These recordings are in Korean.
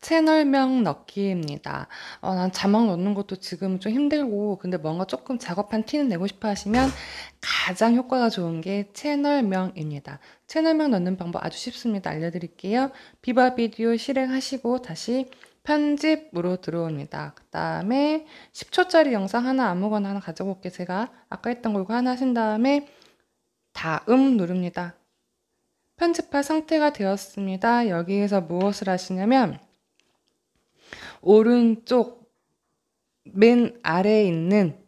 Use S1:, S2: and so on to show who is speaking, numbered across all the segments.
S1: 채널명 넣기입니다. 어, 난 자막 넣는 것도 지금 좀 힘들고 근데 뭔가 조금 작업한 티는 내고 싶어 하시면 가장 효과가 좋은 게 채널명입니다. 채널명 넣는 방법 아주 쉽습니다. 알려드릴게요. 비바 비디오 실행하시고 다시 편집으로 들어옵니다. 그 다음에 10초짜리 영상 하나 아무거나 하나 가져볼게 제가 아까 했던 걸이 하나 하신 다음에 다음 누릅니다. 편집할 상태가 되었습니다. 여기에서 무엇을 하시냐면 오른쪽 맨 아래에 있는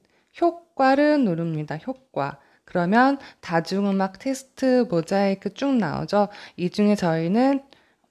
S1: 효과를 누릅니다. 효과. 그러면 다중음악 테스트 모자이크 쭉 나오죠. 이 중에 저희는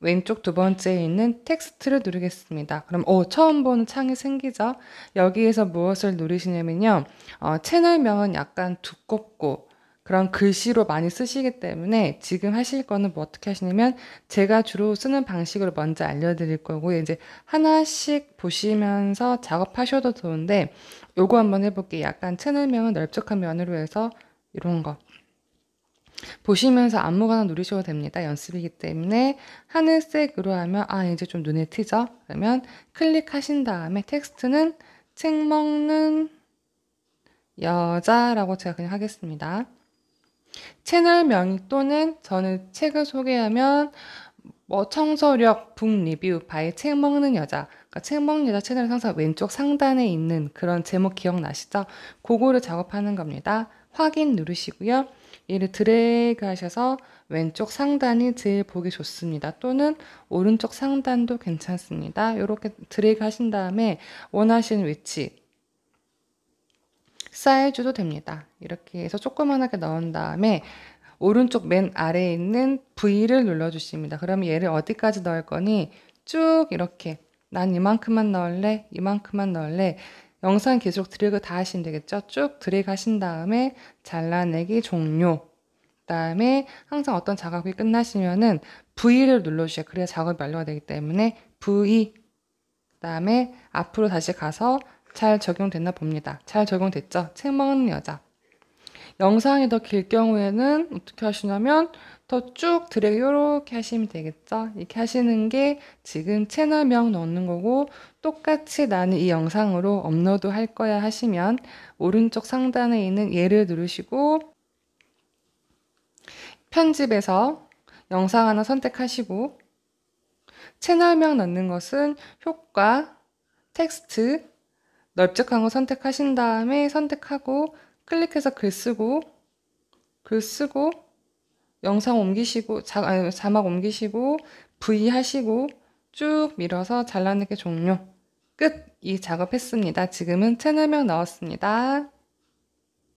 S1: 왼쪽 두 번째에 있는 텍스트를 누르겠습니다. 그럼 오, 처음 보는 창이 생기죠. 여기에서 무엇을 누르시냐면요. 어, 채널명은 약간 두껍고 그런 글씨로 많이 쓰시기 때문에 지금 하실 거는 뭐 어떻게 하시냐면 제가 주로 쓰는 방식으로 먼저 알려드릴 거고 이제 하나씩 보시면서 작업하셔도 좋은데 요거 한번 해볼게요. 약간 채널명은 넓적한 면으로 해서 이런 거. 보시면서 안무거나 누리셔도 됩니다. 연습이기 때문에 하늘색으로 하면 아 이제 좀 눈에 튀죠? 그러면 클릭하신 다음에 텍스트는 책 먹는 여자라고 제가 그냥 하겠습니다. 채널명 또는 저는 책을 소개하면 뭐 청소력 북 리뷰 바이 책 먹는 여자 그러니까 책 먹는 여자 채널 상사 왼쪽 상단에 있는 그런 제목 기억나시죠? 그거를 작업하는 겁니다. 확인 누르시고요. 얘를 드래그 하셔서 왼쪽 상단이 제일 보기 좋습니다. 또는 오른쪽 상단도 괜찮습니다. 이렇게 드래그 하신 다음에 원하시는 위치 쌓여줘도 됩니다. 이렇게 해서 조그만하게 넣은 다음에 오른쪽 맨 아래에 있는 V를 눌러주십니다. 그럼 얘를 어디까지 넣을 거니? 쭉 이렇게 난 이만큼만 넣을래? 이만큼만 넣을래? 영상 계속 드래그 다 하시면 되겠죠? 쭉 드래그 하신 다음에 잘라내기 종료. 그다음에 항상 어떤 작업이 끝나시면은 V를 눌러주세요. 그래야 작업이 완료가 되기 때문에 V. 그다음에 앞으로 다시 가서 잘 적용됐나 봅니다. 잘 적용됐죠? 책 먹는 여자. 영상이 더 길 경우에는 어떻게 하시냐면 더 쭉 드래그 이렇게 하시면 되겠죠? 이렇게 하시는 게 지금 채널명 넣는 거고 똑같이 나는 이 영상으로 업로드 할 거야 하시면 오른쪽 상단에 있는 얘를 누르시고 편집에서 영상 하나 선택하시고 채널명 넣는 것은 효과, 텍스트, 넓적한거 선택하신 다음에 선택하고 클릭해서 글 쓰고 글 쓰고 영상 옮기시고 자, 아니, 자막 옮기시고 V 하시고 쭉 밀어서 잘라내기 종료 끝! 이 작업했습니다. 지금은 채널명 나왔습니다.